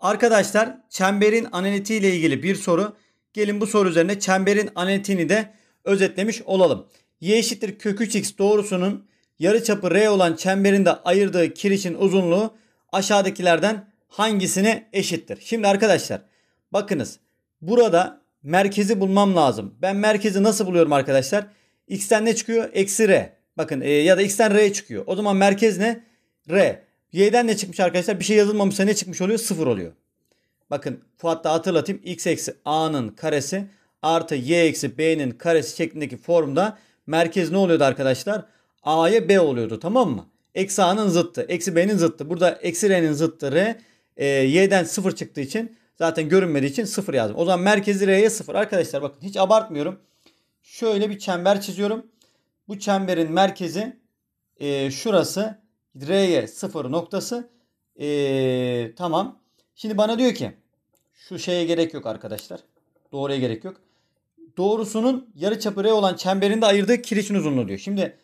Arkadaşlar çemberin analitiği ile ilgili bir soru. Gelin bu soru üzerine çemberin analitiğini de özetlemiş olalım. Y eşittir kök 3x doğrusunun yarıçapı R olan çemberinde ayırdığı kirişin uzunluğu aşağıdakilerden hangisine eşittir? Şimdi arkadaşlar bakınız burada merkezi bulmam lazım. Ben merkezi nasıl buluyorum arkadaşlar? X'ten ne çıkıyor? Eksi R. Bakın e, ya da X'ten R çıkıyor. O zaman merkez ne? R. Y'den ne çıkmış arkadaşlar? Bir şey yazılmamışsa ne çıkmış oluyor? Sıfır oluyor. Bakın Fuat'ta hatırlatayım. X eksi A'nın karesi artı Y eksi B'nin karesi şeklindeki formda merkez ne oluyordu arkadaşlar? A'ya B oluyordu tamam mı? Eksi A'nın zıttı. Eksi B'nin zıttı. Burada eksi R'nin zıttı R. E, Y'den sıfır çıktığı için zaten görünmediği için sıfır yazdım. O zaman merkezi R'ye sıfır. Arkadaşlar bakın hiç abartmıyorum. Şöyle bir çember çiziyorum. Bu çemberin merkezi e, şurası R'ye sıfır noktası. Ee, tamam. Şimdi bana diyor ki şu şeye gerek yok arkadaşlar. Doğruya gerek yok. Doğrusunun yarı çapı R olan çemberinde ayırdığı kirişin uzunluğu diyor. Şimdi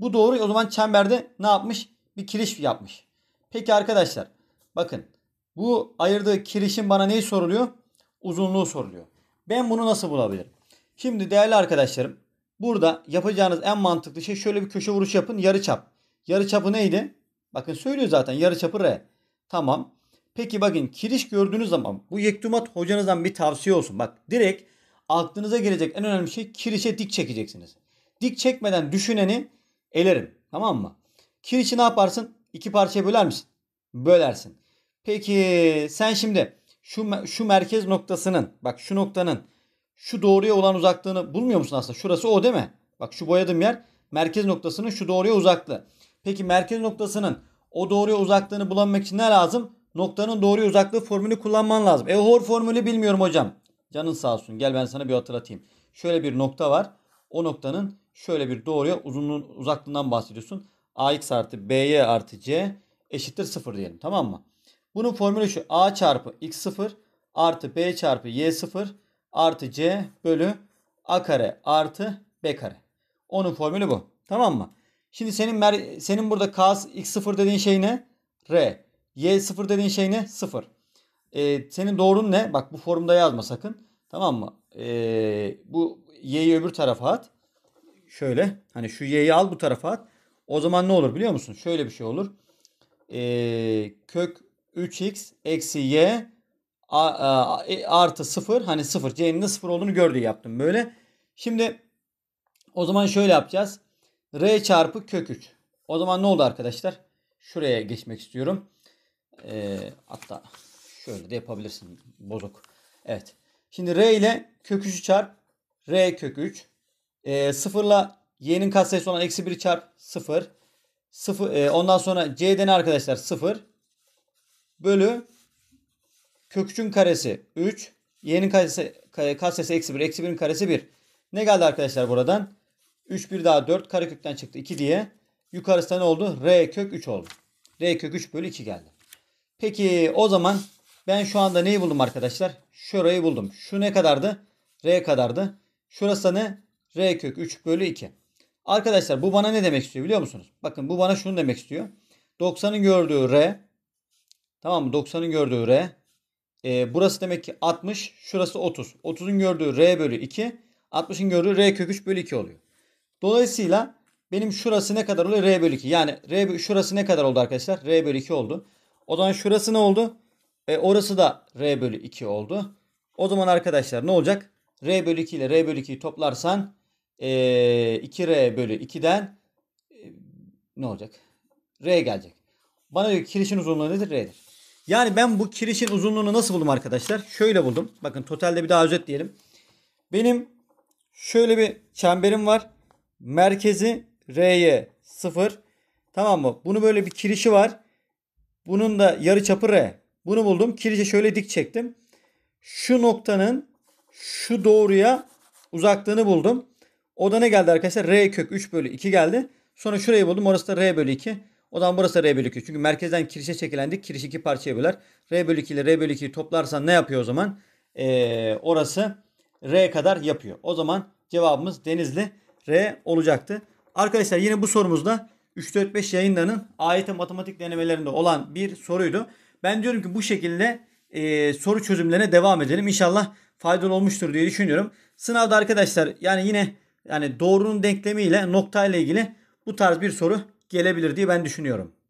bu doğru o zaman çemberde ne yapmış? Bir kiriş yapmış. Peki arkadaşlar bakın bu ayırdığı kirişin bana neyi soruluyor? Uzunluğu soruluyor. Ben bunu nasıl bulabilirim? Şimdi değerli arkadaşlarım burada yapacağınız en mantıklı şey şöyle bir köşe vuruş yapın yarı çap. Yarı çapı neydi? Bakın söylüyor zaten yarı çapı R. Tamam. Peki bakın kiriş gördüğünüz zaman bu yekdumat hocanızdan bir tavsiye olsun. Bak direkt aklınıza gelecek en önemli şey kirişe dik çekeceksiniz. Dik çekmeden düşüneni elerim. Tamam mı? Kirişi ne yaparsın? İki parçaya böler misin? Bölersin. Peki sen şimdi şu, şu merkez noktasının bak şu noktanın şu doğruya olan uzaklığını bulmuyor musun aslında? Şurası o değil mi? Bak şu boyadığım yer merkez noktasının şu doğruya uzaklığı. Peki merkez noktasının o doğruya uzaklığını bulamak için ne lazım? Noktanın doğruya uzaklığı formülü kullanman lazım. E hor formülü bilmiyorum hocam. Canın sağ olsun. Gel ben sana bir hatırlatayım. Şöyle bir nokta var. O noktanın şöyle bir doğruya uzunluğun uzaklığından bahsediyorsun. AX artı BY artı C eşittir 0 diyelim. Tamam mı? Bunun formülü şu. A çarpı X0 artı B çarpı Y0 artı C bölü A kare artı B kare. Onun formülü bu. Tamam mı? Şimdi senin mer senin burada K x0 dediğin şey ne? R. Y0 dediğin şey ne? 0. Ee, senin doğrun ne? Bak bu formda yazma sakın. Tamam mı? Ee, bu y'yi öbür tarafa at. Şöyle. Hani şu y'yi al bu tarafa at. O zaman ne olur biliyor musun? Şöyle bir şey olur. Ee, kök 3x eksi y e, artı 0. Hani 0. C'nin de 0 olduğunu gördü yaptım böyle. Şimdi o zaman şöyle yapacağız. R çarpı kök 3. O zaman ne oldu arkadaşlar? Şuraya geçmek istiyorum. Ee, hatta şöyle de yapabilirsin. Bozuk. Evet. Şimdi R ile kök 3'ü çarp. R kök 3. E, 0 ile y'nin katsayısı olan eksi 1 çarp 0. 0 e, ondan sonra c'den arkadaşlar 0 bölü kök 3'ün karesi 3. Y'nin katsayısı, katsayısı eksi 1. Eksi 1'in karesi 1. Ne geldi arkadaşlar buradan? 3 bir daha 4 karekökten çıktı 2 diye. Yukarısı ne oldu? R kök 3 oldu. R kök 3 bölü 2 geldi. Peki o zaman ben şu anda neyi buldum arkadaşlar? Şurayı buldum. Şu ne kadardı? R kadardı. Şurası ne? R kök 3 bölü 2. Arkadaşlar bu bana ne demek istiyor biliyor musunuz? Bakın bu bana şunu demek istiyor. 90'ın gördüğü R. Tamam mı? 90'ın gördüğü R. E, burası demek ki 60. Şurası 30. 30'un gördüğü R bölü 2. 60'ın gördüğü R kök 3 bölü 2 oluyor. Dolayısıyla benim şurası ne kadar oluyor? R bölü 2. Yani R, şurası ne kadar oldu arkadaşlar? R bölü 2 oldu. O zaman şurası ne oldu? E, orası da R bölü 2 oldu. O zaman arkadaşlar ne olacak? R bölü 2 ile R bölü 2'yi toplarsan e, 2R bölü 2'den e, ne olacak? R gelecek. Bana diyor kirişin uzunluğu nedir? R'dir. Yani ben bu kirişin uzunluğunu nasıl buldum arkadaşlar? Şöyle buldum. Bakın totalde bir daha özetleyelim. Benim şöyle bir çemberim var. Merkezi R'ye 0. Tamam mı? Bunu böyle bir kirişi var. Bunun da yarı çapı R. Bunu buldum. Kirişi şöyle dik çektim. Şu noktanın şu doğruya uzaklığını buldum. O da ne geldi arkadaşlar? R kök 3 bölü 2 geldi. Sonra şurayı buldum. Orası da R bölü 2. O zaman burası R bölü 2. Çünkü merkezden kirişe çekilen dik kiriş 2 parçaya böler. R bölü 2 ile R bölü 2'yi toplarsan ne yapıyor o zaman? Ee, orası R kadar yapıyor. O zaman cevabımız Denizli R olacaktı. Arkadaşlar yine bu sorumuzda 3-4-5 yayınlarının AYT matematik denemelerinde olan bir soruydu. Ben diyorum ki bu şekilde e, soru çözümlerine devam edelim. İnşallah faydalı olmuştur diye düşünüyorum. Sınavda arkadaşlar yani yine yani doğrunun denklemiyle nokta ile ilgili bu tarz bir soru gelebilir diye ben düşünüyorum.